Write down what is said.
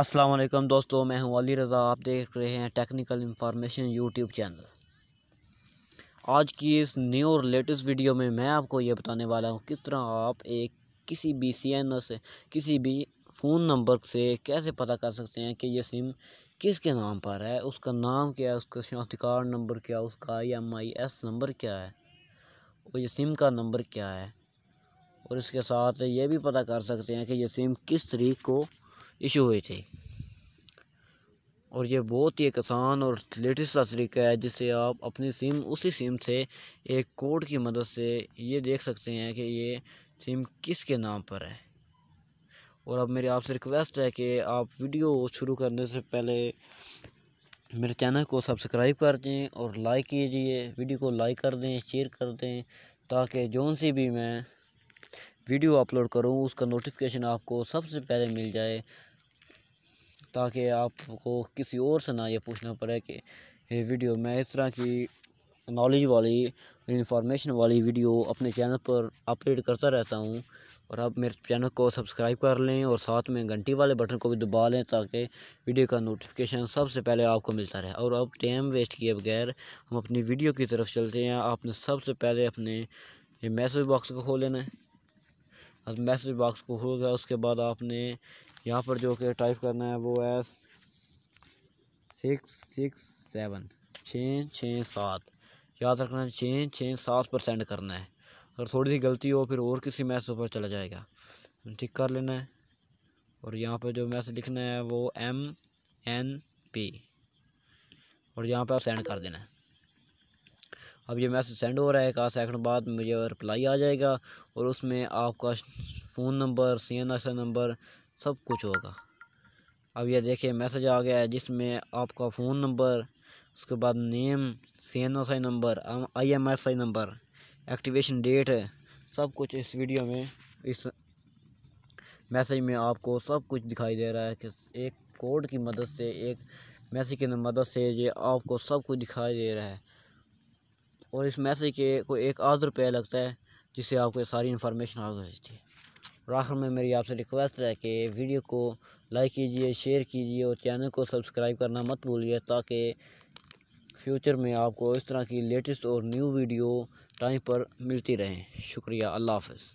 असलम दोस्तों मैं हूं अली रज़ा आप देख रहे हैं टेक्निकल इन्फॉर्मेशन यूट्यूब चैनल आज की इस न्यू और लेटेस्ट वीडियो में मैं आपको ये बताने वाला हूं किस तरह आप एक किसी भी सी एन से किसी भी फ़ोन नंबर से कैसे पता कर सकते हैं कि ये सिम किसके नाम पर है उसका नाम क्या है उसका शनाख्ती कार्ड नंबर क्या उसका I M I S number क्या है और ये सिम का नंबर क्या है और इसके साथ ये भी पता कर सकते हैं कि ये सिम किस तरीक को इशू हुए थे और ये बहुत ही एक आसान और लेटेस्ट तरीका है जिससे आप अपनी सिम उसी सिम से एक कोड की मदद से ये देख सकते हैं कि ये सिम किसके नाम पर है और अब मेरी आपसे रिक्वेस्ट है कि आप वीडियो शुरू करने से पहले मेरे चैनल को सब्सक्राइब कर दें और लाइक कीजिए वीडियो को लाइक कर दें शेयर कर दें ताकि जौन सी भी मैं वीडियो अपलोड करूँ उसका नोटिफिकेशन आपको सबसे पहले मिल जाए ताकि आपको किसी और से ना ये पूछना पड़े कि ये वीडियो मैं इस तरह की नॉलेज वाली इंफॉर्मेशन वाली वीडियो अपने चैनल पर अपलोड करता रहता हूँ और आप मेरे चैनल को सब्सक्राइब कर लें और साथ में घंटी वाले बटन को भी दबा लें ताकि वीडियो का नोटिफिकेशन सबसे पहले आपको मिलता रहे और अब टाइम वेस्ट किए बगैर हम अपनी वीडियो की तरफ चलते हैं आपने सबसे पहले अपने ये मैसेज बॉक्स को खोल लेना है अब मैसेज बॉक्स को हो गया उसके बाद आपने यहाँ पर जो कि टाइप करना है वो है सिक्स सिक्स सेवन छः छः सात याद रखना है छः छः सात पर सेंड करना है अगर थोड़ी सी गलती हो फिर और किसी मैसेज पर चला जाएगा ठीक कर लेना है और यहाँ पर जो मैसेज लिखना है वो एम एन पी और यहाँ पर आप सेंड कर देना है अब ये मैसेज सेंड हो रहा है कहाँ सेकंड बाद मुझे रिप्लाई आ जाएगा और उसमें आपका phone number C N S number सब कुछ होगा अब ये देखिए मैसेज आ गया है जिसमें आपका फ़ोन नंबर उसके बाद name C N S I number I M S I number activation date सब कुछ इस वीडियो में इस मैसेज में आपको सब कुछ दिखाई दे रहा है कि एक कोड की मदद से एक मैसेज की मदद से ये आपको सब कुछ दिखाई दे रहा है और इस मैसेज के को एक आध रुपया लगता है जिससे आपको सारी इन्फॉर्मेशन आ सकती है और आखिर में मेरी आपसे रिक्वेस्ट है कि वीडियो को लाइक कीजिए शेयर कीजिए और चैनल को सब्सक्राइब करना मत भूलिए ताकि फ्यूचर में आपको इस तरह की लेटेस्ट और न्यू वीडियो टाइम पर मिलती रहें शुक्रिया अल्लाह हाफ